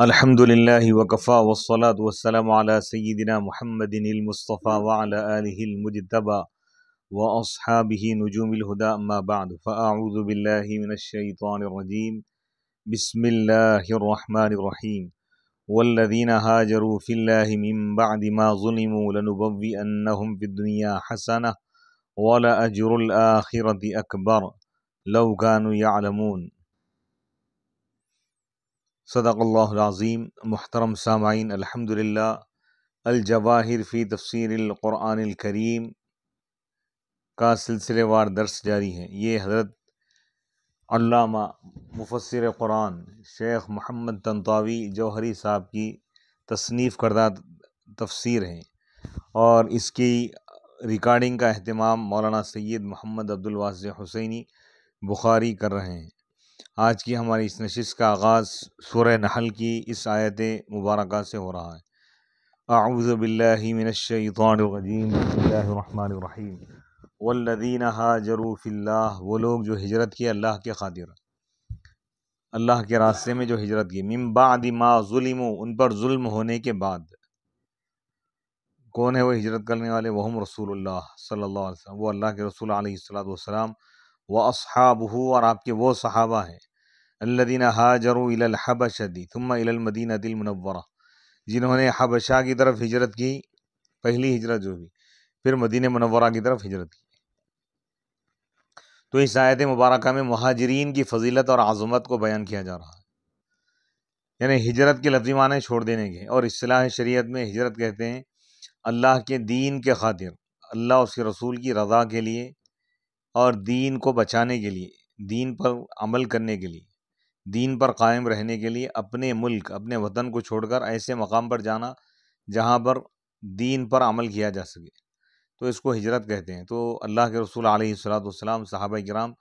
الحمد لله وكفى والصلاة والسلام على سيدنا محمد المصطفى وعلى آله المجتبى وأصحابه نجوم الهدى أما بعد فأعوذ بالله من الشيطان الرجيم بسم الله الرحمن الرحيم والذين هاجروا في الله من بعد ما ظلموا لنبوئنهم في الدنيا حسنة ولأجر الآخرة أكبر لو كانوا يعلمون صدق اللہ العظیم محترم سامعین الحمد للہ الجواہر فی تفسیر القرآن الکریم کا سلسلے وار درس جاری ہے یہ حضرت علامہ مفسر قرآن شیخ محمد تنطاوی جوہری صاحب کی تصنیف کردہ تفسیر ہیں اور اس کی ریکارڈنگ کا اہتمام مولانا سید محمد عبدالواض حسینی بخاری کر رہے ہیں آج کی ہماری اس نشست کا آغاز سورہ نحل کی اس آیت مبارکہ سے ہو رہا ہے اعوذ باللہ من الشیطان الرجیم بسم اللہ الرحمن الرحیم والذین فی اللہ وہ لوگ جو ہجرت کی اللہ کے خاطر اللہ کے راستے میں جو ہجرت کی من بعد ما ظلموا ان پر ظلم ہونے کے بعد کون ہے وہ ہجرت کرنے والے وہم رسول اللہ صلی اللہ علیہ وسلم وہ اللہ کے رسول علیہ السلام والسلام و اصحاب ہو اور آپ کے وہ صحابہ ہیں اللہدین حاجر الاحب شدی الی المدین دلمنور جنہوں نے حبشہ کی طرف ہجرت کی پہلی ہجرت جو ہوئی پھر مدینہ منورہ کی طرف ہجرت کی تو اس آیت مبارکہ میں مہاجرین کی فضیلت اور عظمت کو بیان کیا جا رہا ہے یعنی ہجرت کے لفظی معنی چھوڑ دینے کے اور اصلاح شریعت میں ہجرت کہتے ہیں اللہ کے دین کے خاطر اللہ اس کے رسول کی رضا کے لیے اور دین کو بچانے کے لیے دین پر عمل کرنے کے لیے دین پر قائم رہنے کے لیے اپنے ملک اپنے وطن کو چھوڑ کر ایسے مقام پر جانا جہاں پر دین پر عمل کیا جا سکے تو اس کو ہجرت کہتے ہیں تو اللہ کے رسول علیہ السلاۃ والسلام صحابہ کرام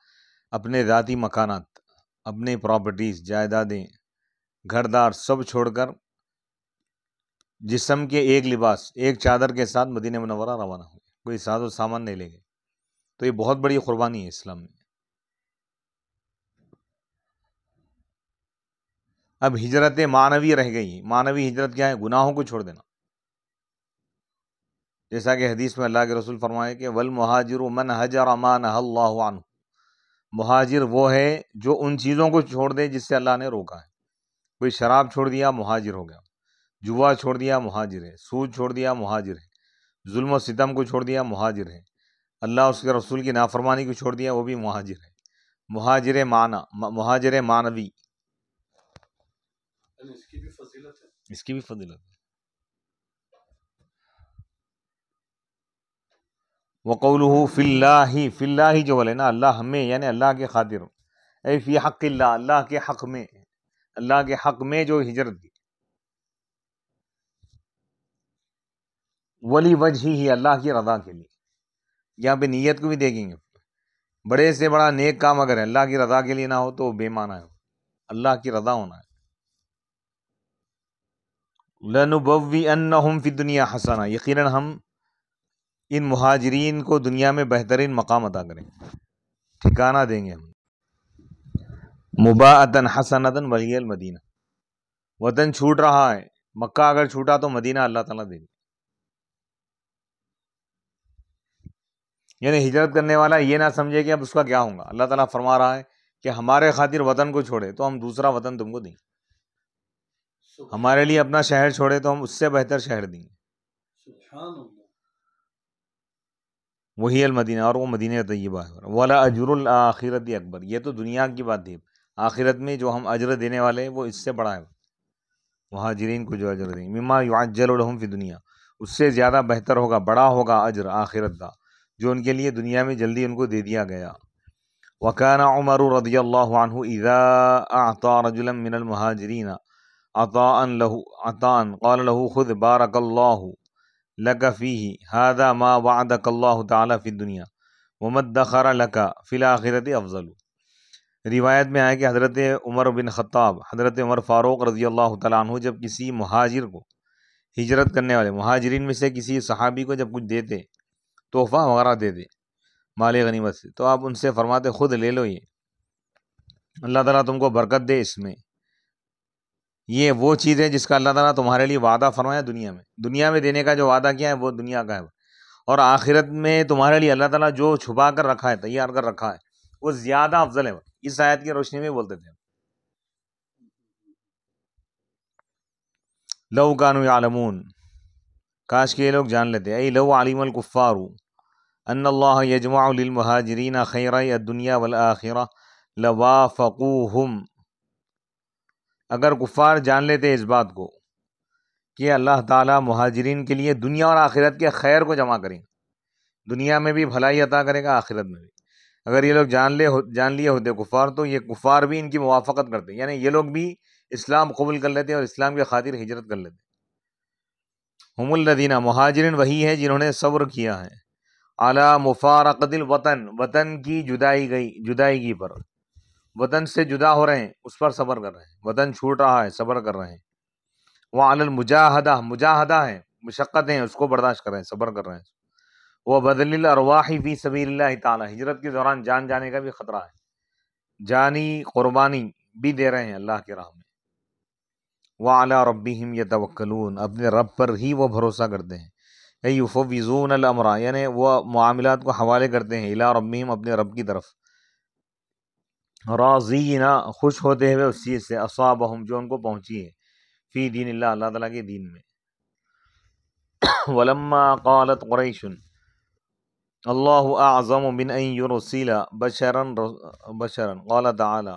اپنے ذاتی مکانات اپنے پراپرٹیز جائیدادیں گھر دار سب چھوڑ کر جسم کے ایک لباس ایک چادر کے ساتھ مدینہ منورہ روانہ ہوئے کوئی ساز و سامان نہیں لے گئے تو یہ بہت بڑی قربانی ہے اسلام میں اب ہجرتیں معنوی رہ ہیں معنوی ہجرت کیا ہے گناہوں کو چھوڑ دینا جیسا کہ حدیث میں اللہ کے رسول فرمائے کہ ول مہاجر من حجر امان اللہ عنہ مہاجر وہ ہے جو ان چیزوں کو چھوڑ دے جس سے اللہ نے روکا ہے کوئی شراب چھوڑ دیا مہاجر ہو گیا جوا چھوڑ دیا مہاجر ہے سود چھوڑ دیا مہاجر ہے ظلم و ستم کو چھوڑ دیا مہاجر ہے اللہ اس کے رسول کی نافرمانی کو چھوڑ دیا وہ بھی مہاجر ہے مہاجر معنی مہاجر معنوی اس کی بھی فضیلت وہ قول فی ہی فی ہی جو بولے نا اللہ ہمیں یعنی اللہ کے خاطر اے فی حق اللہ اللہ کے حق میں اللہ کے حق میں جو ہجرت دی ولی وجہ ہی اللہ کی رضا کے لیے یہاں پہ نیت کو بھی دیکھیں گے بڑے سے بڑا نیک کام اگر اللہ کی رضا کے لیے نہ ہو تو بے معنی ہے اللہ کی رضا ہونا ہے انہم فی دنیا یقیناً ہم ان مہاجرین کو دنیا میں بہترین مقام ادا کریں ٹھکانہ دیں گے ہم حسنتن حسن المدینہ وطن چھوٹ رہا ہے مکہ اگر چھوٹا تو مدینہ اللہ تعالیٰ دے گی یعنی ہجرت کرنے والا یہ نہ سمجھے کہ اب اس کا کیا ہوں گا اللہ تعالیٰ فرما رہا ہے کہ ہمارے خاطر وطن کو چھوڑے تو ہم دوسرا وطن تم کو دیں گے ہمارے لیے اپنا شہر چھوڑے تو ہم اس سے بہتر شہر دیں گے وہی المدینہ اور وہ مدینہ طیبہ الآخرت اکبر یہ تو دنیا کی بات تھی آخرت میں جو ہم اجر دینے والے ہیں وہ اس سے بڑا ہے مہاجرین کو جو اجر دیں مما الحم فی دنیا اس سے زیادہ بہتر ہوگا بڑا ہوگا اجر آخرت کا جو ان کے لیے دنیا میں جلدی ان کو دے دیا گیا وکانہ عمر رضی اللہ عنہ اذا رجلا من المہاجرین قال له خذ بارك الله لك فيه هذا ما وعدك الله فی دنیا الدنيا ومدخر لك في فلاحت افضل روایت میں آیا کہ حضرت عمر بن خطاب حضرت عمر فاروق رضی اللہ تعالیٰ عنہ جب کسی مہاجر کو ہجرت کرنے والے مہاجرین میں سے کسی صحابی کو جب کچھ دیتے تحفہ وغیرہ دیتے مال غنیمت سے تو آپ ان سے فرماتے خود لے لو یہ اللہ تعالیٰ تم کو برکت دے اس میں یہ وہ چیز ہے جس کا اللہ تعالیٰ تمہارے لیے وعدہ فرمایا دنیا میں دنیا میں دینے کا جو وعدہ کیا ہے وہ دنیا کا ہے اور آخرت میں تمہارے لیے اللہ تعالیٰ جو چھپا کر رکھا ہے تیار کر رکھا ہے وہ زیادہ افضل ہے اس آیت کی روشنی میں بولتے تھے لو کانو عالمون کاش کے یہ لوگ جان لیتے اے لو علیم الکفار ان اللہ یجمع للمہاجرین خیر الدنیا والآخرہ لوافقوہم اگر کفار جان لیتے اس بات کو کہ اللہ تعالیٰ مہاجرین کے لیے دنیا اور آخرت کے خیر کو جمع کریں دنیا میں بھی بھلائی عطا کرے گا آخرت میں بھی اگر یہ لوگ جان لے جان لیے ہوتے کفار تو یہ کفار بھی ان کی موافقت کرتے یعنی یہ لوگ بھی اسلام قبول کر لیتے اور اسلام کی خاطر ہجرت کر لیتے ہم الدینہ مہاجرین وہی ہیں جنہوں نے صبر کیا ہے اعلیٰ مفارقت الوطن وطن کی جدائی گئی جدائیگی پر وطن سے جدا ہو رہے ہیں اس پر صبر کر رہے ہیں وطن چھوٹ رہا ہے صبر کر رہے ہیں وہ المجاہدہ مجاہدہ ہیں مشقت ہیں اس کو برداشت کر رہے ہیں صبر کر رہے ہیں وہ بدل الرواحی فی صبی اللہ تعالیٰ ہجرت کے دوران جان جانے کا بھی خطرہ ہے جانی قربانی بھی دے رہے ہیں اللہ کے راہ میں وہ اعلیٰ اور ابیم یا توکلون اپنے رب پر ہی وہ بھروسہ کرتے ہیں یو وزون الامرا یعنی وہ معاملات کو حوالے کرتے ہیں ربیم اپنے رب کی طرف راضینہ خوش ہوتے ہوئے اس چیز سے اصابہم جو ان کو پہنچی ہے فی دین اللہ اللہ تعالیٰ کے دین میں ولما قالت قریش اللہ اعظم ان بنآلہ بشرن بشرن قال تعالی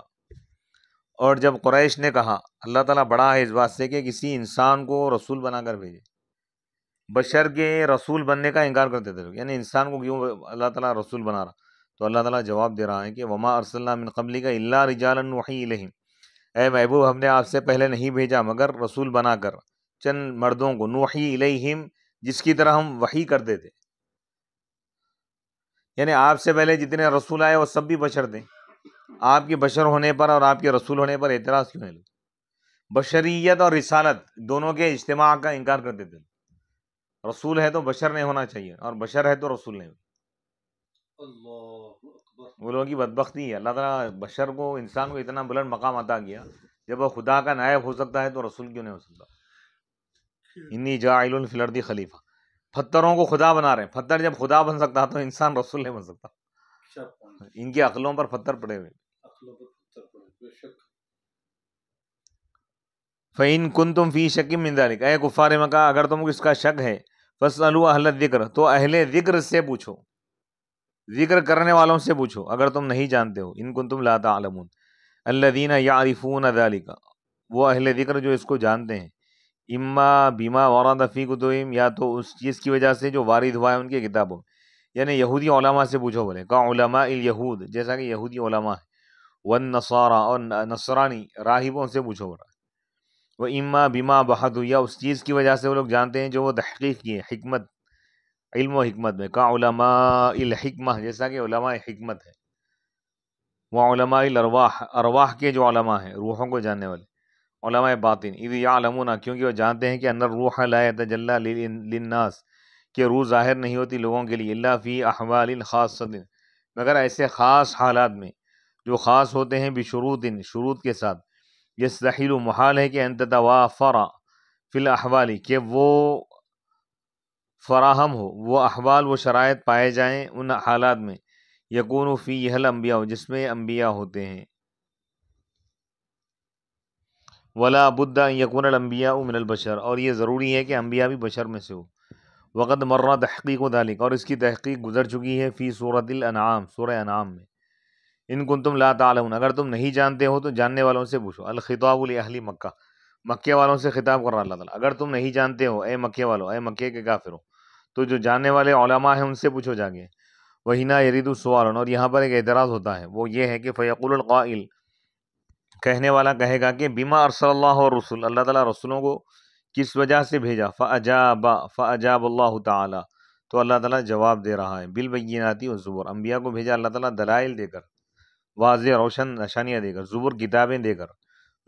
اور جب قریش نے کہا اللہ تعالیٰ بڑا ہے اس بات سے کہ کسی انسان کو رسول بنا کر بھیجے بشر کے رسول بننے کا انکار کرتے تھے یعنی انسان کو کیوں اللہ تعالیٰ رسول بنا رہا تو اللہ تعالیٰ جواب دے رہا ہے کہ وما من قبلی کا اللہ رجالن وحی علیہ اے محبوب ہم نے آپ سے پہلے نہیں بھیجا مگر رسول بنا کر چند مردوں کو نوحی علیہم جس کی طرح ہم وحی کرتے تھے یعنی آپ سے پہلے جتنے رسول آئے وہ سب بھی بشر تھے آپ کے بشر ہونے پر اور آپ کے رسول ہونے پر اعتراض کیوں ہے لوگ بشریت اور رسالت دونوں کے اجتماع کا انکار کرتے تھے رسول ہے تو بشر نہیں ہونا چاہیے اور بشر ہے تو رسول نہیں وہ لوگوں کی بدبختی ہے اللہ تعالیٰ بشر کو انسان کو اتنا بلند مقام عطا کیا جب وہ خدا کا نائب ہو سکتا ہے تو رسول کیوں نہیں ہو سکتا انی خلیفہ پتھروں کو خدا بنا رہے ہیں پتھر جب خدا بن سکتا تو انسان رسول نہیں بن سکتا ان کی عقلوں پر پتھر پڑے ہوئے فعین کن تم فی شکیم اے کفار مکہ اگر تم اس کا شک ہے بس الو اہل ذکر تو اہل ذکر سے پوچھو ذکر کرنے والوں سے پوچھو اگر تم نہیں جانتے ہو ان کو تم لاتا عالم اللہ دینہ یا عارفون وہ اہل ذکر جو اس کو جانتے ہیں اما بیما وران فی کو یا تو اس چیز کی وجہ سے جو وارد ہوا ہے ان کی کتابوں یعنی یہودی علماء سے پوچھو بولے کا علماء الیہود جیسا کہ یہودی علماء ہے ون نسورا اور نصرانی راہبوں سے پوچھو بولا وہ اما بیما بہادر یا اس چیز کی وجہ سے وہ لوگ جانتے ہیں جو وہ تحقیق کی ہے حکمت علم و حکمت میں کا علماء الحکمہ جیسا کہ علماء حکمت ہے وہ علماء الرواح ارواح کے جو علماء ہیں روحوں کو جاننے والے علماء باطن اذ یا کیونکہ وہ جانتے ہیں کہ اندر روح لائے للناس کہ روح ظاہر نہیں ہوتی لوگوں کے لیے اللہ فی احوال مگر ایسے خاص حالات میں جو خاص ہوتے ہیں بشروط ان شروط کے ساتھ یہ و محال ہے کہ انتطوا فرا فی الاحوالی کہ وہ فراہم ہو وہ احوال و شرائط پائے جائیں ان حالات میں یقون و فی حل انبیاء ہو جس میں انبیاء ہوتے ہیں ولا ابدا یقون الانبیاء من البشر اور یہ ضروری ہے کہ انبیاء بھی بشر میں سے ہو وقت مرہ تحقیق و دالک اور اس کی تحقیق گزر چکی ہے فی صورت الانعام سورہ انعام میں ان کن تم لا تعالیٰ اگر تم نہیں جانتے ہو تو جاننے والوں سے پوچھو الخطاب الہلی مکہ مکے والوں سے خطاب کر رہا اللہ تعالیٰ اگر تم نہیں جانتے ہو اے مکے والو اے مکے کے کافروں تو جو جاننے والے علماء ہیں ان سے پوچھو جا کے وہینا یرید رید السوارن اور یہاں پر ایک اعتراض ہوتا ہے وہ یہ ہے کہ فیقول القائل کہنے والا کہے گا کہ بیما ارسل اللہ رسول اللہ تعالیٰ رسولوں کو کس وجہ سے بھیجا فعجاب فعجاب اللہ تعالیٰ تو اللہ تعالیٰ جواب دے رہا ہے بالبیناتی بیناتی اور ظبر کو بھیجا اللہ تعالیٰ دلائل دے کر واضح روشن نشانیاں دے کر زبر کتابیں دے کر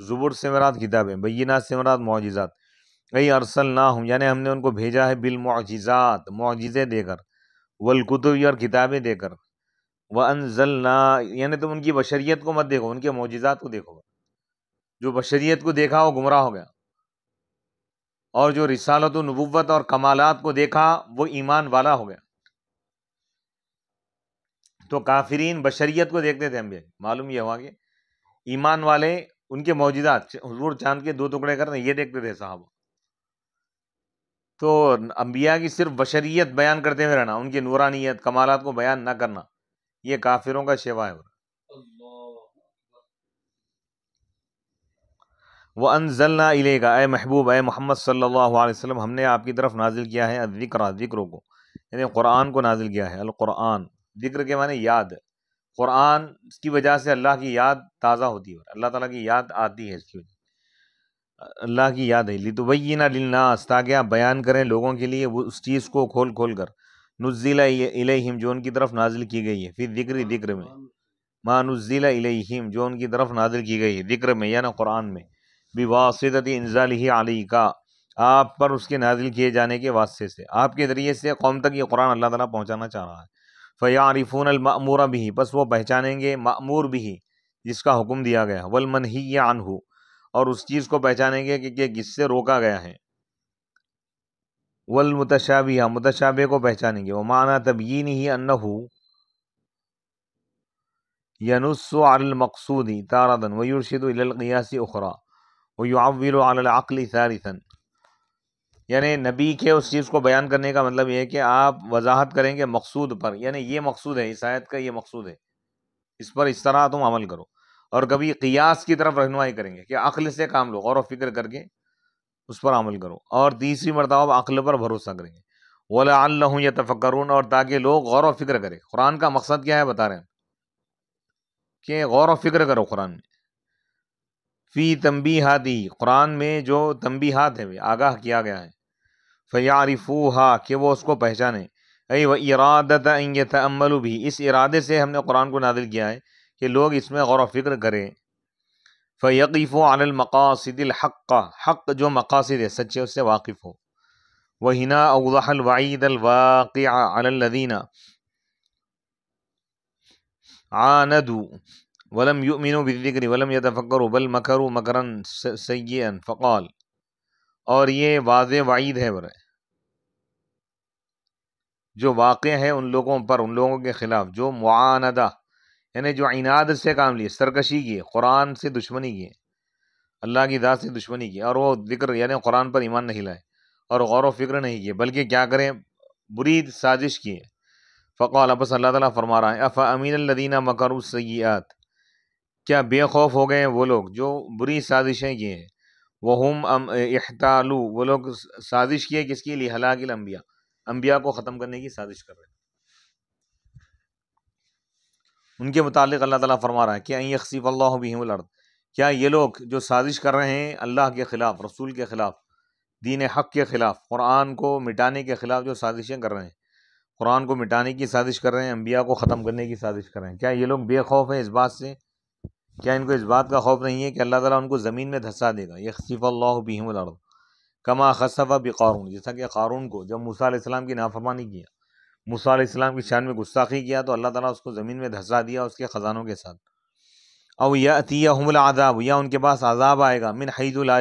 زبر سے مراد کتابیں بینات سے مراد معجزات کئی نہ ہوں یعنی ہم نے ان کو بھیجا ہے بالمعجزات معجزے دے کر والکتب اور کتابیں دے کر وہ انزل یعنی تم ان کی بشریت کو مت دیکھو ان کے معجزات کو دیکھو جو بشریت کو دیکھا وہ گمراہ ہو گیا اور جو رسالت و نبوت اور کمالات کو دیکھا وہ ایمان والا ہو گیا تو کافرین بشریت کو دیکھتے تھے ہم بھی معلوم یہ ہوا کہ ایمان والے ان کے معجزات حضور چاند کے دو ٹکڑے کر یہ دیکھتے تھے صحابہ تو انبیاء کی صرف بشریت بیان کرتے ہوئے رہنا ان کی نورانیت کمالات کو بیان نہ کرنا یہ کافروں کا شیوا ہے وہ انضل علی گا اے محبوب اے محمد صلی اللہ علیہ وسلم ہم نے آپ کی طرف نازل کیا ہے ذکر ذکروں کو یعنی قرآن کو نازل کیا ہے القرآن ذکر کے معنی یاد ہے قرآن کی وجہ سے اللہ کی یاد تازہ ہوتی ہے اللہ تعالیٰ کی یاد آتی ہے اس کی وجہ اللہ کی یاد ہے لتبینہ للناس تاکہ آپ بیان کریں لوگوں کے لیے وہ اس چیز کو کھول کھول کر نذیلۂ الیہم جو ان کی طرف نازل کی گئی ہے پھر ذکر ذکر میں ما نذیل الیہم جو ان کی طرف نازل کی گئی ہے ذکر میں یعنی قرآن میں با صدتِ انضلیہ علی کا آپ پر اس کے نازل کیے جانے کے واسطے سے آپ کے ذریعے سے قوم تک یہ قرآن اللہ تعالیٰ پہنچانا چاہ رہا ہے فیارفون عاریفون المعمورہ بھی بس وہ پہچانیں گے معمور بھی جس کا حکم دیا گیا ولمنحی عنہ اور اس چیز کو پہچانیں گے کہ کس سے روکا گیا ہے و متشابہ کو پہچانیں گے وہ العقل ثالثا یعنی نبی کے اس چیز کو بیان کرنے کا مطلب یہ ہے کہ آپ وضاحت کریں گے مقصود پر یعنی یہ مقصود ہے اس آیت کا یہ مقصود ہے اس پر اس طرح تم عمل کرو اور کبھی قیاس کی طرف رہنمائی کریں گے کہ عقل سے کام لو غور و فکر کر کے اس پر عمل کرو اور تیسری مرتبہ عقل پر بھروسہ کریں گے ولا اللہ یا تفکرون اور تاکہ لوگ غور و فکر کریں قرآن کا مقصد کیا ہے بتا رہے ہیں کہ غور و فکر کرو قرآن میں فی تمبی ہاتی قرآن میں جو تمبی ہاتھ ہے آگاہ کیا گیا ہے فیا ہا کہ وہ اس کو پہچانے اے وہ ارادت انگیت عمل بھی اس ارادے سے ہم نے قرآن کو نادل کیا ہے کہ لوگ اس میں غور و فکر کریں فیقیف و عن المقاصد الحق حق جو مقاصد ہے سچے اس سے واقف ہو وہینا اوضح الوعید الواقع عن الذین عاندو ولم یؤمنو بالذکر ولم یتفکرو بل مکرو مکرن سیئن فقال اور یہ واضح وعید ہے برے جو واقع ہے ان لوگوں پر ان لوگوں کے خلاف جو معاندہ یعنی جو عناد سے کام لیے سرکشی کیے قرآن سے دشمنی کیے اللہ کی ذات سے دشمنی کی اور وہ ذکر یعنی قرآن پر ایمان نہیں لائے اور غور و فکر نہیں کیے بلکہ کیا کریں بری سازش کیے فقو بس اللہ تعالیٰ فرما رہا ہے اف امین الدینہ مکر السیات کیا بے خوف ہو گئے وہ لوگ جو بری سازشیں کیے ہیں وہ احتالو وہ لوگ سازش کیے کس کی ہلاک الانبیاء انبیاء کو ختم کرنے کی سازش کر رہے ہیں ان کے متعلق اللہ تعالیٰ فرما رہا ہے کیا یکسیف اللہ بیہم الارض کیا یہ لوگ جو سازش کر رہے ہیں اللہ کے خلاف رسول کے خلاف دین حق کے خلاف قرآن کو مٹانے کے خلاف جو سازشیں کر رہے ہیں قرآن کو مٹانے کی سازش کر رہے ہیں انبیاء کو ختم کرنے کی سازش کر رہے ہیں کیا یہ لوگ بے خوف ہیں اس بات سے کیا ان کو اس بات کا خوف نہیں ہے کہ اللہ تعالیٰ ان کو زمین میں دھسا دے گا یکسیف اللہ بھی الارض کما خصفہ بقارون جیسا کہ قارون کو جب موسیٰ علیہ السلام کی نافرمانی کیا موسیٰ علیہ السلام کی شان میں گستاخی کیا تو اللہ تعالیٰ اس کو زمین میں دھسا دیا اس کے خزانوں کے ساتھ او یا عطیہ یا حمل آداب یا ان کے پاس عذاب آئے گا من حید الع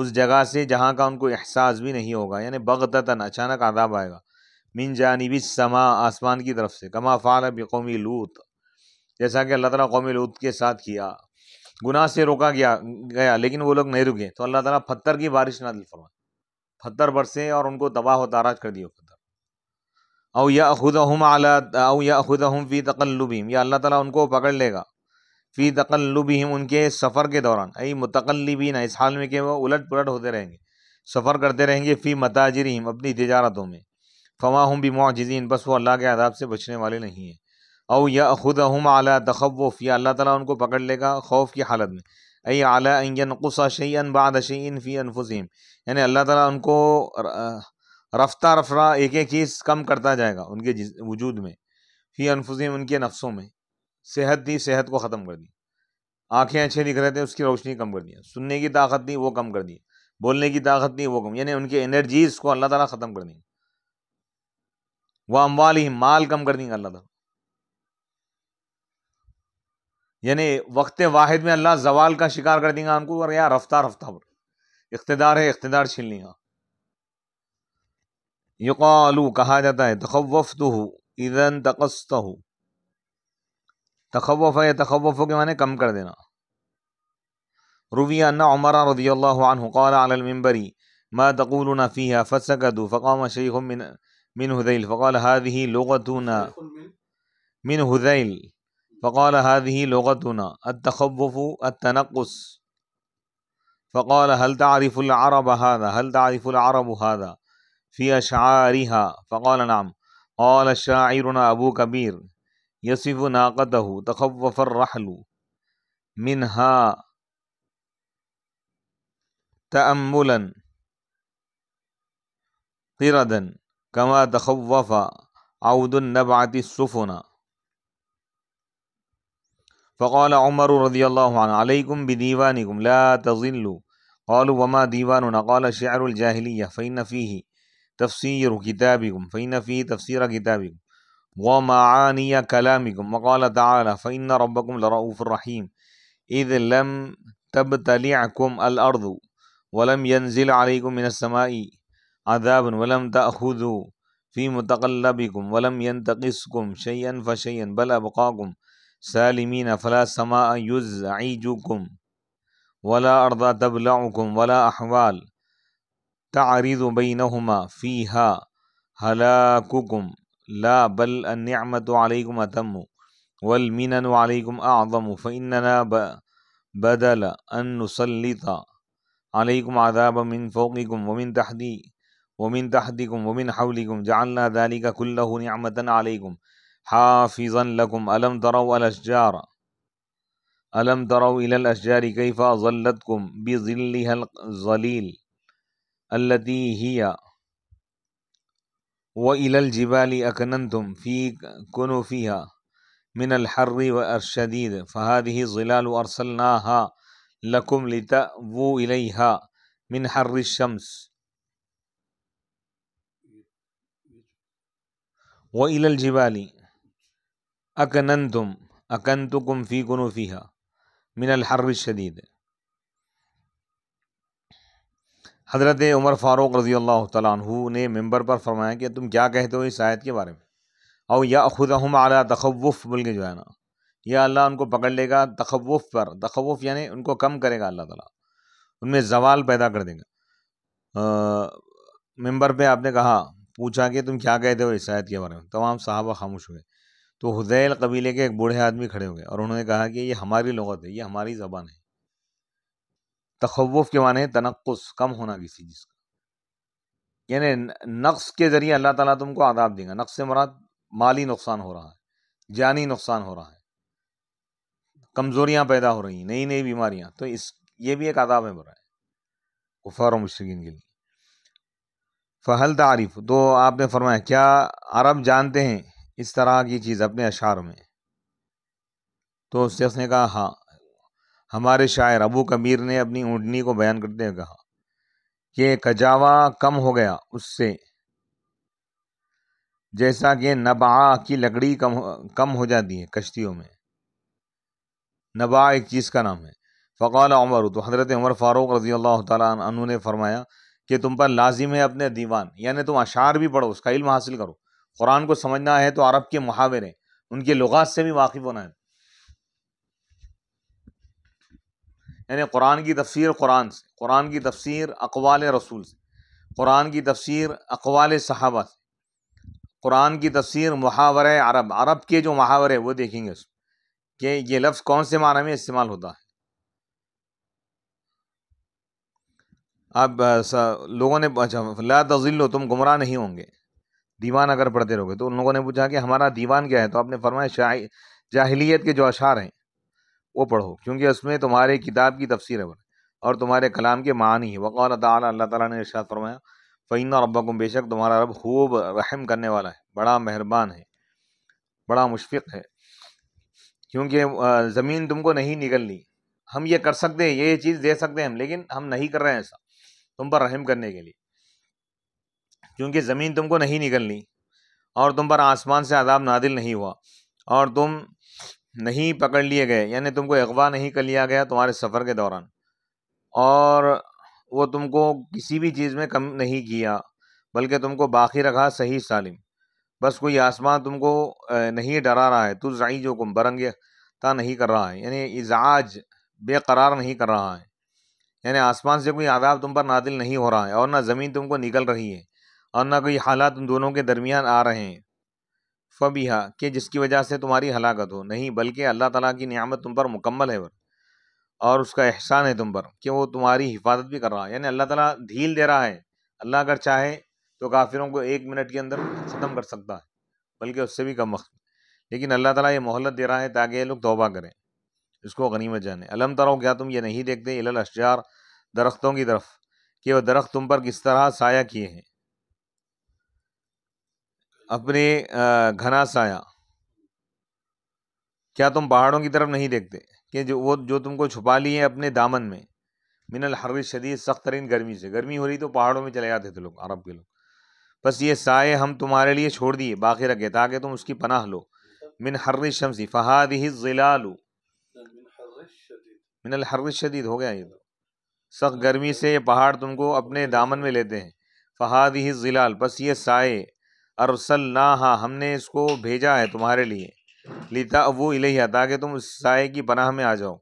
اس جگہ سے جہاں کا ان کو احساس بھی نہیں ہوگا یعنی بغتتاً اچانک عذاب آئے گا من جانب سما آسمان کی طرف سے کما فارب قومی لوت جیسا کہ اللہ تعالیٰ قومی لوت کے ساتھ کیا گناہ سے روکا گیا گیا لیکن وہ لوگ نہیں رکے تو اللہ تعالیٰ پتھر کی بارش نہ دل فرمائے پتھر برسے اور ان کو تباہ و تاراج کر دی او یخ احمٰ او یا خدم فی تقلبیم یا اللہ تعالیٰ ان کو پکڑ لے گا فی تقلّبیم ان کے سفر کے دوران ای متقلبین اس حال میں کہ وہ الٹ پلٹ ہوتے رہیں گے سفر کرتے رہیں گے فی متاجرہم اپنی تجارتوں میں ہم بھی معجزین بس وہ اللہ کے عذاب سے بچنے والے نہیں ہیں او ید ہم اعلیٰ تخوف یا اللہ تعالیٰ ان کو پکڑ لے گا خوف کی حالت میں اے اعلیٰ ان شعین قسعی شعین بادشین فی انفسیم یعنی اللہ تعالیٰ ان کو رفتہ رفتہ ایک ایک چیز کم کرتا جائے گا ان کے وجود میں فی انفظیم ان کے نفسوں میں صحت دی صحت کو ختم کر دی آنکھیں اچھے دکھ رہے تھے اس کی روشنی کم کر دی سننے کی طاقت نہیں وہ کم کر دی بولنے کی طاقت نہیں وہ کم یعنی ان کے انرجیز کو اللہ تعالیٰ ختم کر دیں وہ اموال ہی مال کم کر دیں گے اللہ تعالیٰ یعنی وقت واحد میں اللہ زوال کا شکار کر دیں گا ہم کو اور یا رفتہ رفتہ اقتدار ہے اقتدار چھین لیں گا ہاں۔ يقال कहा जाता है तखवफ़तह इदन तकस्तह तखवफ़ या तखवफ़ के माने कम कर देना रुविया عمر رضی اللہ عنہ قال على المنبر ما تقولنا فيها فسكتوا فقام شيخ من من هذيل فقال هذه لغتنا من هذيل فقال هذه لغتنا التخوف التنقص فقال هل تعرف العرب هذا هل تعرف العرب هذا في أشعارها فقال نعم قال شاعرنا أبو كبير يصف ناقته تخوف الرحل منها تأملا طردا كما تخوف عود النبعة السفن فقال عمر رضي الله عنه عليكم بديوانكم لا تظلوا قالوا وما ديواننا قال شعر الجاهلية فإن فيه تفسير كتابكم فإن فيه تفسير كتابكم ومعاني كلامكم وقال تعالى فإن ربكم لرؤوف رحيم إذ لم تبتلعكم الأرض ولم ينزل عليكم من السماء عذاب ولم تأخذوا في متقلبكم ولم ينتقصكم شيئا فشيئا بل أبقاكم سالمين فلا سماء يزعجكم ولا أرض تبلعكم ولا أحوال تعرض بينهما فيها هلاككم لا بل النعمة عليكم أتم والمنن عليكم أعظم فإننا بدل أن نسلط عليكم عذابا من فوقكم ومن تحتي ومن تحتكم ومن حولكم جعلنا ذلك كله نعمة عليكم حافظا لكم ألم تروا الأشجار ألم تروا إلى الأشجار كيف أظلتكم بظلها الظليل التي هي وإلى الجبال أكننتم في فيها من الحر والشديد فهذه ظلال أرسلناها لكم لتأبوا إليها من حر الشمس وإلى الجبال أكننتم أكنتكم في كنوفها من الحر الشديد حضرت عمر فاروق رضی اللہ تعالیٰ عنہ نے ممبر پر فرمایا کہ تم کیا کہتے ہو اس آیت کے بارے میں او یا خدا ہم اعلیٰ تخوف بول کے جو ہے نا یا اللہ ان کو پکڑ لے گا تخوف پر تخوف یعنی ان کو کم کرے گا اللہ تعالیٰ ان میں زوال پیدا کر دے گا ممبر پہ آپ نے کہا پوچھا کہ تم کیا کہتے ہو اس آیت کے بارے میں تمام صحابہ خاموش ہوئے تو حدیل قبیلے کے ایک بوڑھے آدمی کھڑے ہو گئے اور انہوں نے کہا کہ یہ ہماری لغت ہے یہ ہماری زبان ہے تخوف کے معنی ہے کم ہونا کسی چیز کا یعنی نقص کے ذریعے اللہ تعالیٰ تم کو عذاب دیں گا نقص سے مراد مالی نقصان ہو رہا ہے جانی نقصان ہو رہا ہے کمزوریاں پیدا ہو رہی ہیں نئی نئی بیماریاں تو اس یہ بھی ایک عذاب ہے برا ہے کفار و مشرقین کے لیے فہل تعریف تو آپ نے فرمایا کیا عرب جانتے ہیں اس طرح کی چیز اپنے اشعار میں تو شخص نے کہا ہاں ہمارے شاعر ابو کبیر نے اپنی اونٹنی کو بیان کرتے ہوئے کہا کہ کجاوا کم ہو گیا اس سے جیسا کہ نبا کی لکڑی کم کم ہو جاتی ہے کشتیوں میں نبا ایک چیز کا نام ہے فقال عمر تو حضرت عمر فاروق رضی اللہ تعالیٰ عنہ نے فرمایا کہ تم پر لازم ہے اپنے دیوان یعنی تم اشعار بھی پڑھو اس کا علم حاصل کرو قرآن کو سمجھنا ہے تو عرب کے محاورے ان کے لغات سے بھی واقف ہونا ہے یعنی قرآن کی تفسیر قرآن سے قرآن کی تفسیر اقوال رسول سے قرآن کی تفسیر اقوال صحابہ سے قرآن کی تفسیر محاورہ عرب عرب کے جو محاورے وہ دیکھیں گے اس کہ یہ لفظ کون سے معنی میں استعمال ہوتا ہے اب لوگوں نے اچھا، لا تضل تم گمراہ نہیں ہوں گے دیوان اگر پڑھتے رہو گے تو ان لوگوں نے پوچھا کہ ہمارا دیوان کیا ہے تو آپ نے فرمایا شاہی جاہلیت کے جو اشعار ہیں وہ پڑھو کیونکہ اس میں تمہارے کتاب کی تفسیر ہے اور تمہارے کلام کے معنی ہے وقال تعالیٰ اللہ تعالیٰ نے ارشاد فرمایا ربکم بے شک تمہارا رب خوب رحم کرنے والا ہے بڑا مہربان ہے بڑا مشفق ہے کیونکہ زمین تم کو نہیں نکلنی ہم یہ کر سکتے ہیں یہ چیز دے سکتے ہیں ہم لیکن ہم نہیں کر رہے ہیں ایسا تم پر رحم کرنے کے لیے کیونکہ زمین تم کو نہیں نکلنی اور تم پر آسمان سے عذاب نادل نہیں ہوا اور تم نہیں پکڑ لیے گئے یعنی تم کو اغوا نہیں کر لیا گیا تمہارے سفر کے دوران اور وہ تم کو کسی بھی چیز میں کم نہیں کیا بلکہ تم کو باقی رکھا صحیح سالم بس کوئی آسمان تم کو نہیں ڈرا رہا ہے تو ذائج جو کم برنگ تا نہیں کر رہا ہے یعنی اعزاز بے قرار نہیں کر رہا ہے یعنی آسمان سے کوئی آداب تم پر نادل نہیں ہو رہا ہے اور نہ زمین تم کو نکل رہی ہے اور نہ کوئی حالات تم دونوں کے درمیان آ رہے ہیں فبیہ کہ جس کی وجہ سے تمہاری ہلاکت ہو نہیں بلکہ اللہ تعالیٰ کی نعمت تم پر مکمل ہے اور اس کا احسان ہے تم پر کہ وہ تمہاری حفاظت بھی کر رہا ہے یعنی اللہ تعالیٰ ڈھیل دے رہا ہے اللہ اگر چاہے تو کافروں کو ایک منٹ کے اندر ختم کر سکتا ہے بلکہ اس سے بھی کم وقت لیکن اللہ تعالیٰ یہ مہلت دے رہا ہے تاکہ یہ لوگ توبہ کریں اس کو غنیمت جانے علم ترو کیا تم یہ نہیں دیکھتے اشجار درختوں کی طرف کہ وہ درخت تم پر کس طرح سایہ کیے ہیں اپنے گھنا سایہ کیا تم پہاڑوں کی طرف نہیں دیکھتے کہ جو وہ جو تم کو چھپا لی ہے اپنے دامن میں من الحر شدید سخت ترین گرمی سے گرمی ہو رہی تو پہاڑوں میں چلے جاتے تھے لوگ عرب کے لوگ بس یہ سائے ہم تمہارے لیے چھوڑ دیے باقی رکھے تاکہ تم اس کی پناہ لو من حر شمسی فہاد ہی ضلع لو من الحر شدید ہو گیا یہ سخت گرمی سے یہ پہاڑ تم کو اپنے دامن میں لیتے ہیں فہاد ہی ضلع بس یہ سائے ارسل نہ ہم نے اس کو بھیجا ہے تمہارے لیے لیتا ابو الہیہ تاکہ تم اس سائے کی پناہ میں آ جاؤ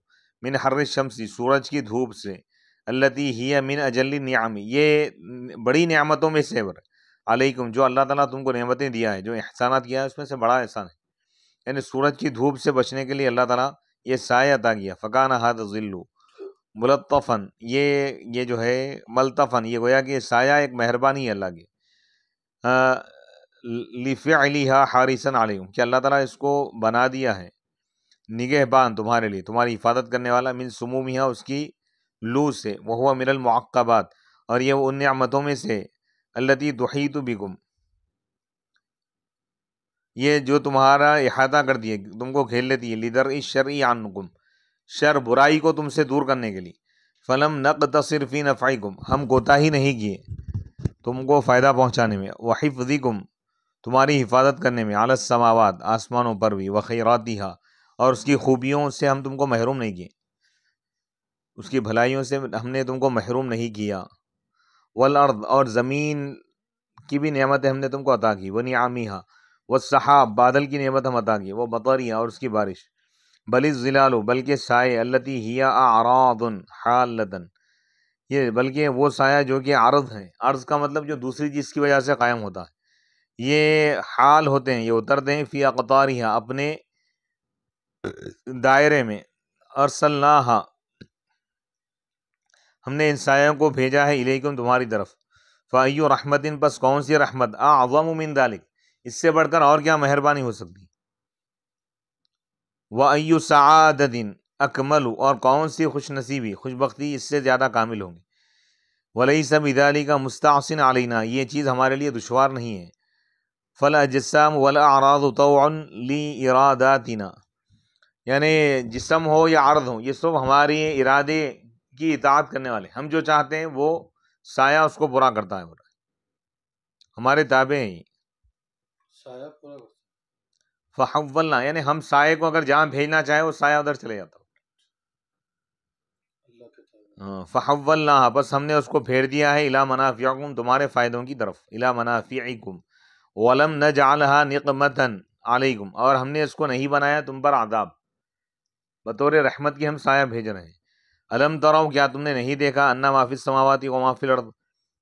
من حر شمسی سورج کی دھوپ سے اللہ ہی من اجلی نعمی یہ بڑی نعمتوں میں سے بر علیکم جو اللہ تعالیٰ تم کو نعمتیں دیا ہے جو احسانات کیا ہے اس میں سے بڑا احسان ہے یعنی سورج کی دھوپ سے بچنے کے لیے اللہ تعالیٰ یہ سایہ عطا کیا فقان ذلو ملطفن یہ یہ جو ہے ملطفن یہ گویا کہ سایہ ایک مہربانی ہے اللہ کی لف ع علی علیہم کہ اللہ تعالیٰ اس کو بنا دیا ہے نگہ بان تمہارے لیے تمہاری حفاظت کرنے والا من سمومیہ اس کی لو سے وہ ہوا مر المعقبات اور یہ ان نعمتوں میں سے اللہ دحیت بکم یہ جو تمہارا احاطہ کر دیے تم کو کھیل لیتی ہے لیدر اِی شر گم شر برائی کو تم سے دور کرنے کے لیے فلم نق تصرفی نفائی گم ہم کوتا ہی نہیں کیے تم کو فائدہ پہنچانے میں وحفظی گم تمہاری حفاظت کرنے میں عالت سماوات آسمانوں پر بھی وخیراتی ہاں اور اس کی خوبیوں سے ہم تم کو محروم نہیں کیے اس کی بھلائیوں سے ہم نے تم کو محروم نہیں کیا والارض اور زمین کی بھی نعمتیں ہم نے تم کو عطا کی وہ نعمی وہ صحاب بادل کی نعمت ہم عطا کی وہ بطریہ اور اس کی بارش بلی ضلع بلکہ سائے الیا ہیا دن حالتن یہ بلکہ وہ سایہ جو کہ عرض ہے عرض کا مطلب جو دوسری چیز کی وجہ سے قائم ہوتا ہے یہ حال ہوتے ہیں یہ اترتے ہیں فی قطار ہاں اپنے دائرے میں ارس ہم نے انسائیوں کو بھیجا ہے علیکم تمہاری طرف فعیو رحمتین پس کون سی رحمت اعظم من دالک اس سے بڑھ کر اور کیا مہربانی ہو سکتی وایوسعدین اکمل اور کون سی خوش نصیبی خوشبختی اس سے زیادہ کامل ہوں گے ولی سب ادالی کا یہ چیز ہمارے لیے دشوار نہیں ہے فلا جسم ولا لی اراد یعنی جسم ہو یا عرض ہو یہ سب ہماری ارادے کی اطاعت کرنے والے ہم جو چاہتے ہیں وہ سایہ اس کو برا کرتا ہے ہمارے ہیں فہول یعنی ہم سائے کو اگر جہاں بھیجنا چاہے وہ سایہ ادھر چلے جاتا ہوں ہاں، فحول بس ہم نے اس کو پھیر دیا ہے الا منافی تمہارے فائدوں کی طرف الا ولم نہ جالحا جل علیکم اور ہم نے اس کو نہیں بنایا تم پر عذاب بطور رحمت کی ہم سایہ بھیج رہے ہیں علم تر کیا تم نے نہیں دیکھا انا معافی سماواتی کو معافی لڑ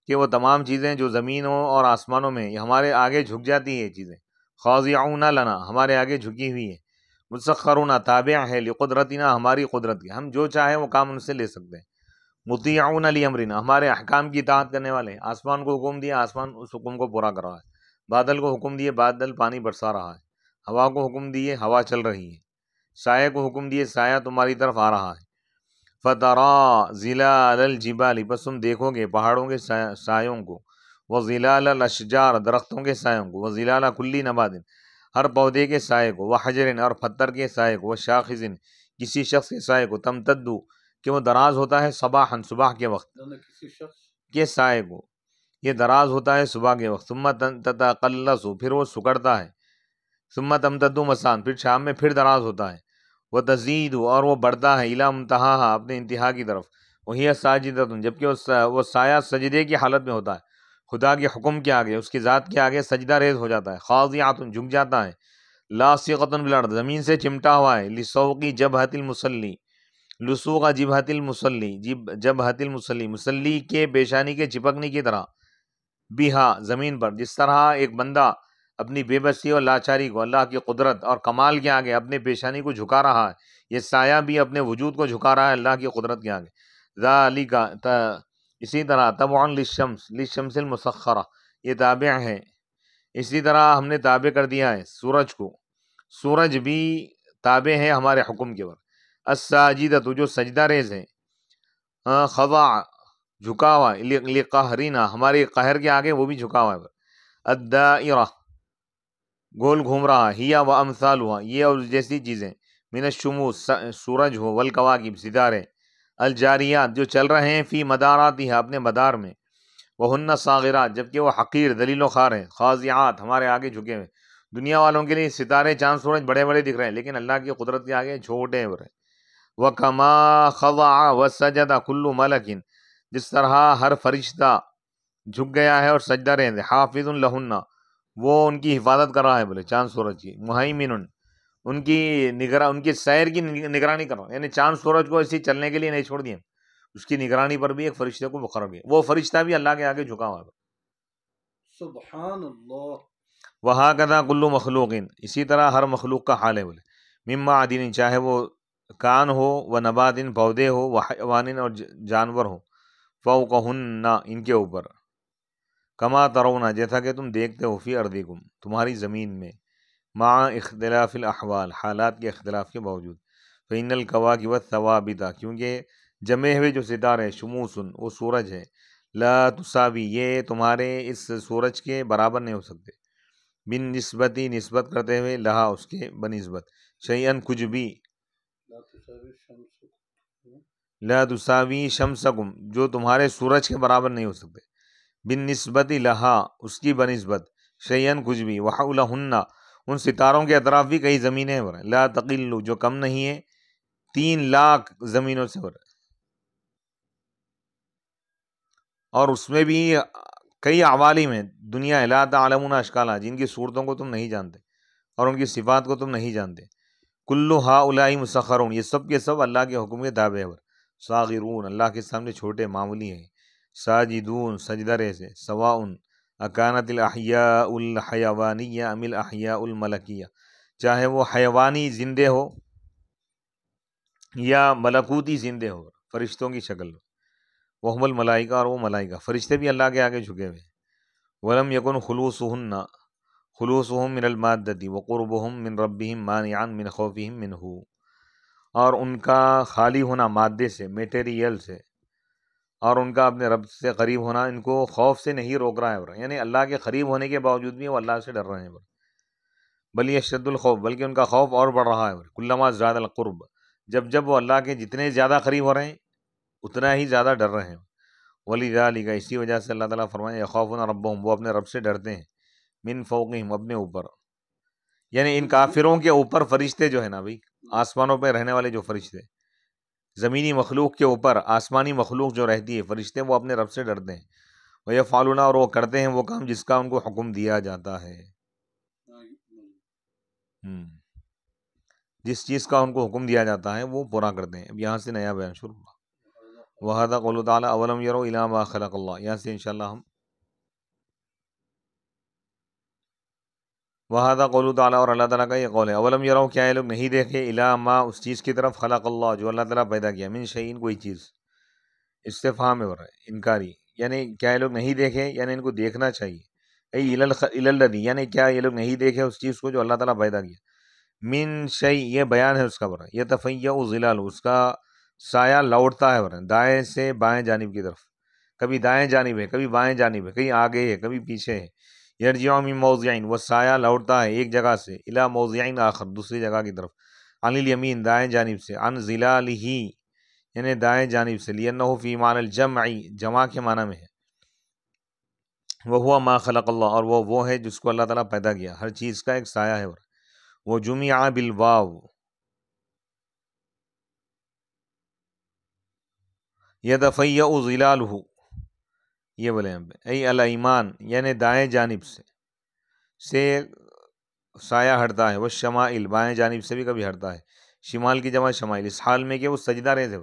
کہ وہ تمام چیزیں جو زمینوں اور آسمانوں میں ہمارے آگے جھک جاتی ہیں یہ چیزیں خواز یاؤں ہمارے آگے جھکی ہوئی ہے مستقر تابع ہے لقدرتنا ہماری قدرت کی ہم جو چاہیں وہ کام ان سے لے سکتے ہیں متی علی امرینا ہمارے احکام کی اطاعت کرنے والے آسمان کو حکم دیا آسمان اس حکم کو پورا ہے بادل کو حکم دیے بادل پانی برسا رہا ہے ہوا کو حکم دیے ہوا چل رہی ہے سایہ کو حکم دیے سایہ تمہاری طرف آ رہا ہے فترا ضلع الجبال بس تم دیکھو گے پہاڑوں کے سایوں کو وہ ضلع الشجار درختوں کے سایوں کو وہ ضلع کلی نبادن ہر پودے کے سائے کو وہ حجرن اور پتھر کے سائے کو وہ شاخن کسی شخص کے سائے کو تم تدو کہ وہ دراز ہوتا ہے صبح صبح کے وقت یعنی کے سائے کو یہ دراز ہوتا ہے صبح کے وقت سمت کلس پھر وہ سکڑتا ہے سمت امتدو مسان پھر شام میں پھر دراز ہوتا ہے وہ تزید اور وہ بڑھتا ہے الا امتہا اپنے انتہا کی طرف وہی ساجد جبکہ وہ سایہ سجدے کی حالت میں ہوتا ہے خدا کے حکم کے آگے اس کی ذات کے آگے سجدہ ریز ہو جاتا ہے خاصی جھک جاتا ہے لاس بلڑ زمین سے چمٹا ہوا ہے لسوقی جب حت المسلی لسوقہ جب حت المسلی جب جب حت المسلی مسلی کے پیشانی کے چپکنے کی طرح بیہا زمین پر جس طرح ایک بندہ اپنی بے بسی اور لاچاری کو اللہ کی قدرت اور کمال کے آگے اپنے پیشانی کو جھکا رہا ہے یہ سایہ بھی اپنے وجود کو جھکا رہا ہے اللہ کی قدرت کے آگے زا علی کا اسی طرح تبعن للشمس للشمس المسخرہ یہ تابع ہیں اسی طرح ہم نے تابع کر دیا ہے سورج کو سورج بھی تابع ہے ہمارے حکم کے پر جو سجدہ ریز ہیں خضاع جھکا ہوا قہرینا ہمارے قہر کے آگے وہ بھی جھکا ہوا ہے گول گھوم رہا ہیا و امسال ہوا یہ اور جیسی چیزیں شمو سورج ہو ولکوا کی ستارے الجاریات جو چل رہے ہیں فی مداراتی ہے اپنے مدار میں وہ ہن ساغرات جب کہ وہ حقیر دلیل و خار ہیں خاضعات ہمارے آگے جھکے ہوئے دنیا والوں کے لیے ستارے چاند سورج بڑے بڑے دکھ رہے ہیں لیکن اللہ کی قدرت کے آگے چھوٹے ہو رہے وہ کما خوا و سجدہ کلو ملکن جس طرح ہر فرشتہ جھک گیا ہے اور سجدہ ہیں حافظ لہنہ وہ ان کی حفاظت کر رہا ہے بولے چاند سورج کی مہیمن ان کی نگر ان کی سیر کی نگرانی کر رہا ہے یعنی چاند سورج کو ایسے چلنے کے لیے نہیں چھوڑ دیا اس کی نگرانی پر بھی ایک فرشتہ کو بھی کیا وہ فرشتہ بھی اللہ کے آگے جھکا ہوا ہے سبحان اللہ وہاں کدا کلو مخلوقین اسی طرح ہر مخلوق کا حال ہے بولے مما دین چاہے وہ کان ہو و نبات ان پودے حیوان اور جانور ہوں فوق نہ ان کے اوپر کما ترونا جیسا کہ تم دیکھتے ہو ہوفی اردکم تمہاری زمین میں مع اختلاف الاحوال حالات کے اختلاف کے باوجود فین القوا کی وہ طوا تھا کیونکہ جمے ہوئے جو ستارے شموسن وہ سورج ہے لا تساوی یہ تمہارے اس سورج کے برابر نہیں ہو سکتے بن نسبتی نسبت کرتے ہوئے لہا اس کے بنسبت نسبت شعین کچھ بھی لا تساوی شمسکم جو تمہارے سورج کے برابر نہیں ہو سکتے بن نسبت لہا اس کی بہ نسبت شیئن کچھ بھی وہا النا ان ستاروں کے اطراف بھی کئی زمینیں ہیں لا لقل جو کم نہیں ہے تین لاکھ زمینوں سے بھر اور اس میں بھی کئی عوالم ہیں دنیا تعلمون اشکالا جن کی صورتوں کو تم نہیں جانتے اور ان کی صفات کو تم نہیں جانتے کلو ہا الائی مسخرون یہ سب کے سب اللہ کے حکم کے دعوے ہو رہے ہیں ساغرون اللہ کے سامنے چھوٹے معمولی ہیں ساجدون سجدر سے سواؤن اکانت الاحیاء الحیوانی ام الاحیاء الملکیہ چاہے وہ حیوانی زندے ہو یا ملکوتی زندے ہو فرشتوں کی شکل وہم الملائکہ اور وہ ملائکہ فرشتے بھی اللہ کے آگے جھکے ہوئے ولم یکن خلوص ہن من المادتی و من ربیم مان من خوفیم منحم اور ان کا خالی ہونا مادے سے میٹیریل سے اور ان کا اپنے رب سے قریب ہونا ان کو خوف سے نہیں روک رہا ہے اور یعنی اللہ کے قریب ہونے کے باوجود بھی وہ اللہ سے ڈر رہے ہیں بلی اشد الخوف بلکہ ان کا خوف اور بڑھ رہا ہے کلّما زیادہ القرب جب جب وہ اللہ کے جتنے زیادہ قریب ہو رہے ہیں اتنا ہی زیادہ ڈر رہے ہیں ولی جا علی اسی وجہ سے اللہ تعالیٰ فرمائے خوف و رب وہ اپنے رب سے ڈرتے ہیں من فوقہم ہم اپنے اوپر یعنی ان کافروں کے اوپر فرشتے جو ہے نا بھائی ہاں۔ آسمانوں پہ رہنے والے جو فرشتے زمینی مخلوق کے اوپر آسمانی مخلوق جو رہتی ہے فرشتے وہ اپنے رب سے ڈرتے ہیں وہ یہ فالونا اور وہ کرتے ہیں وہ کام جس کا ان کو حکم دیا جاتا ہے جس چیز کا ان کو حکم دیا جاتا ہے وہ پورا کرتے ہیں اب یہاں سے نیا بیان شروع ہوا وحدہ تک اللہ تعالیٰ اولم یرو علامہ خلق اللہ یہاں سے انشاءاللہ ہم وہاں تھا قول تعالیٰ اور اللہ تعالیٰ کا یہ قول ہے اولم یہ رہا ہوں کیا یہ لوگ نہیں دیکھے الا ما اس چیز کی طرف خلق اللہ جو اللہ تعالیٰ پیدا کیا من شعین کوئی چیز استفام میں ہو رہا ہے انکاری یعنی کیا یہ لوگ نہیں دیکھے یعنی ان کو دیکھنا چاہیے اے الدی یعنی کیا یہ لوگ نہیں دیکھے اس چیز کو جو اللہ تعالیٰ پیدا کیا من شعی یہ بیان ہے اس کا برا یہ تفیہ و ضلع اس کا سایہ لوٹتا ہے برا دائیں سے بائیں جانب کی طرف کبھی دائیں جانب ہے کبھی بائیں جانب ہے کہیں آگے ہے کبھی پیچھے ہے یرجعمی موضعین وہ سایہ لوٹتا ہے ایک جگہ سے الا موضعین آخر دوسری جگہ کی طرف عن الیمین دائیں جانب سے ان ضلع ہی یعنی دائیں جانب سے لینہ فی مان الجمعی جمع کے معنی میں ہے وہ ہوا ما خلق اللہ اور وہ وہ ہے جس کو اللہ تعالیٰ پیدا کیا ہر چیز کا ایک سایہ ہے وہ جمعہ بالواو یدفیع ظلالہ یہ بولے ہیں ای المان یعنی دائیں جانب سے سے سایہ ہٹتا ہے وہ شمائل بائیں جانب سے بھی کبھی ہٹتا ہے شمال کی جمع شمائل اس حال میں کہ وہ سجدہ رہے تھے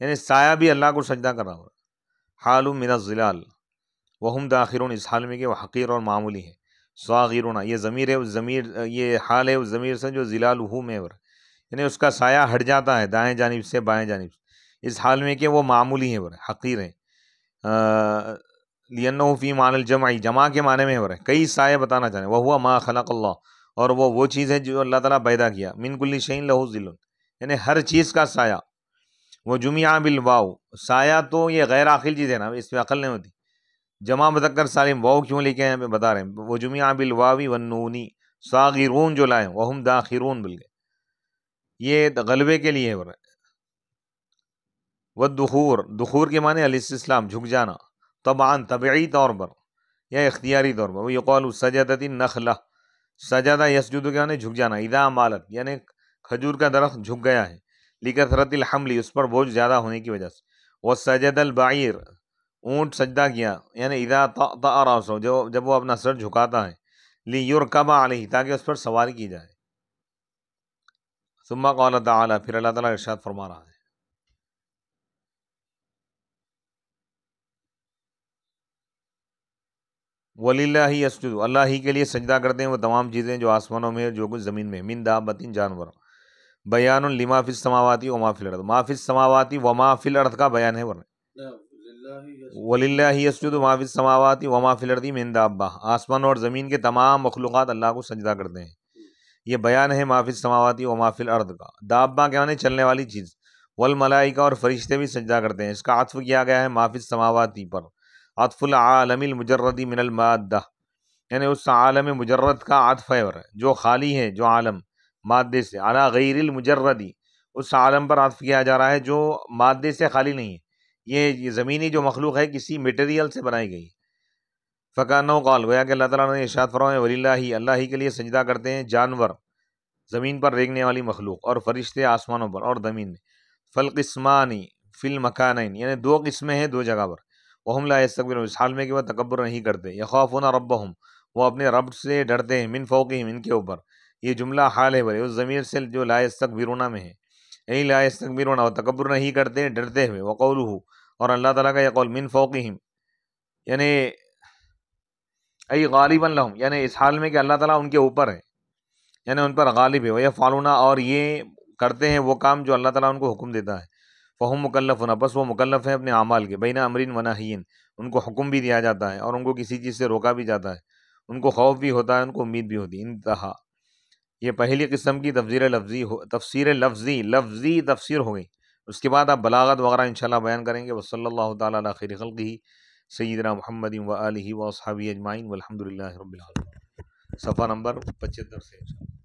یعنی سایہ بھی اللہ کو سجدہ کر رہا حال من الظلال وہم داخرون اس حال میں کہ وہ حقیر اور معمولی ہے سعغیرون یہ ضمیر ہے اس ضمیر یہ ہے اس ضمیر سے جو ضلع الحم ہے یعنی اس کا سایہ ہٹ جاتا ہے دائیں جانب سے بائیں جانب سے اس حال میں کہ وہ معمولی ہیں بر حقیر ہیں لنؤ فی مان الجمعی جمع کے معنی میں ہو رہے ہیں کئی سائے بتانا چاہ رہے ہیں وہ ہوا ما خلق اللہ اور وہ وہ چیز ہے جو اللہ تعالیٰ پیدا کیا من کلی شعین لہو ذیل یعنی ہر چیز کا سایہ وہ جمع بالواؤ سایہ تو یہ غیر غیرآخل چیز ہے نا اس پہ عقل نہیں ہوتی جمع بتکر سالم واؤ کیوں لکھے ہیں بتا رہے ہیں وہ جمع بالواوی ونونی نونی ساغیرون جو لائے وحم دا خرون بل گئے یہ غلبے کے لیے ہو رہے و دخور دکھور کے معنی علیہ السلام جھک جانا طبعاً طبعی طور پر یا اختیاری طور پر وہ یقول سجدہ یسجدو کے معنی جھک جانا ادا مالت یعنی کھجور کا درخت جھک گیا ہے لکثرت الحملی اس پر بوجھ زیادہ ہونے کی وجہ سے وہ سجد البعیر اونٹ سجدہ کیا یعنی اداسو جو جب وہ اپنا سر جھکاتا ہے لی یور علیہ تاکہ اس پر سواری کی جائے ثم قال تعالی پھر اللہ تعالیٰ ارشاد فرما رہا ہے ولی اللہ ہی اسجدو اللہ ہی کے لیے سجدہ کرتے ہیں وہ تمام چیزیں جو آسمانوں میں جو کچھ زمین میں مین داببات جانور بیان فی السماواتی و ما ما فی الارض فی السماواتی و ما فی الارض کا بیان ہے ورنہ ولی اللہ ما فی السماواتی و ما فی الارض مین داببا آسمان اور زمین کے تمام مخلوقات اللہ کو سجدہ کرتے ہیں یہ بیان ہے ما فی السماواتی و ما فی الارض کا دابا کیا نا چلنے والی چیز والملائکہ اور فرشتے بھی سجدہ کرتے ہیں اس کا عطف کیا گیا ہے فی السماواتی پر عطف العالم المجردی من المادہ یعنی اس عالم مجرد کا عطف ہے جو خالی ہے جو عالم مادے سے غیر المجردی اس عالم پر عطف کیا جا رہا ہے جو مادے سے خالی نہیں ہے یہ زمینی جو مخلوق ہے کسی میٹیریل سے بنائی گئی فقانو قال گویا کہ اللہ تعالیٰ نے ارشاد فرمایا ولی اللہ اللہ ہی کے لیے سجدہ کرتے ہیں جانور زمین پر ریگنے والی مخلوق اور فرشتے آسمانوں پر اور زمین فلقسمانی فل مکان یعنی دو قسمیں ہیں دو جگہ پر احم ل اس حال میں کہ وہ تکبر نہیں کرتے یہ خوف ہونا رب ہم وہ اپنے رب سے ڈرتے ہیں من فوقیم ان کے اوپر یہ جملہ حال ہے بھلے اس ضمیر سے جو لاست بیرونا میں ہے یعنی لائے استغق ویرونا وہ تکبر نہیں کرتے ڈرتے ہوئے وقول ہو اور اللہ تعالیٰ کا یہ قول من فوقم یعنی ای غالب لہم یعنی اس حال میں کہ اللہ تعالیٰ ان کے اوپر ہے یعنی ان پر غالب ہے وہ یہ فالونا اور یہ کرتے ہیں وہ کام جو اللہ تعالیٰ ان کو حکم دیتا ہے فہم مکلف ہونا بس وہ مکلف ہیں اپنے اعمال کے بین امرین وناہین ان کو حکم بھی دیا جاتا ہے اور ان کو کسی چیز سے روکا بھی جاتا ہے ان کو خوف بھی ہوتا ہے ان کو امید بھی ہوتی انتہا یہ پہلی قسم کی تفسیر لفظی ہو تفسیر لفظی لفظی تفسیر ہو گئی اس کے بعد آپ بلاغت وغیرہ انشاءاللہ بیان کریں گے وصلی اللہ تعالیٰ خرق ہی سیدنا محمد و علیہ و صحابی اجمائین الحمد للہ رب العالمین صفحہ نمبر پچہتر سے